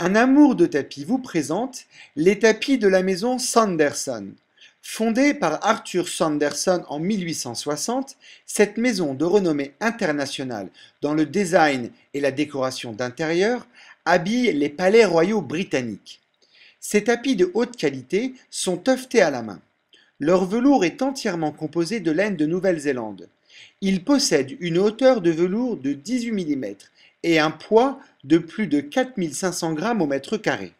Un amour de tapis vous présente les tapis de la maison Sanderson. Fondée par Arthur Sanderson en 1860, cette maison de renommée internationale dans le design et la décoration d'intérieur habille les palais royaux britanniques. Ces tapis de haute qualité sont tuftés à la main. Leur velours est entièrement composé de laine de Nouvelle-Zélande. Il possède une hauteur de velours de 18 mm et un poids de plus de 4500 mille grammes au mètre carré.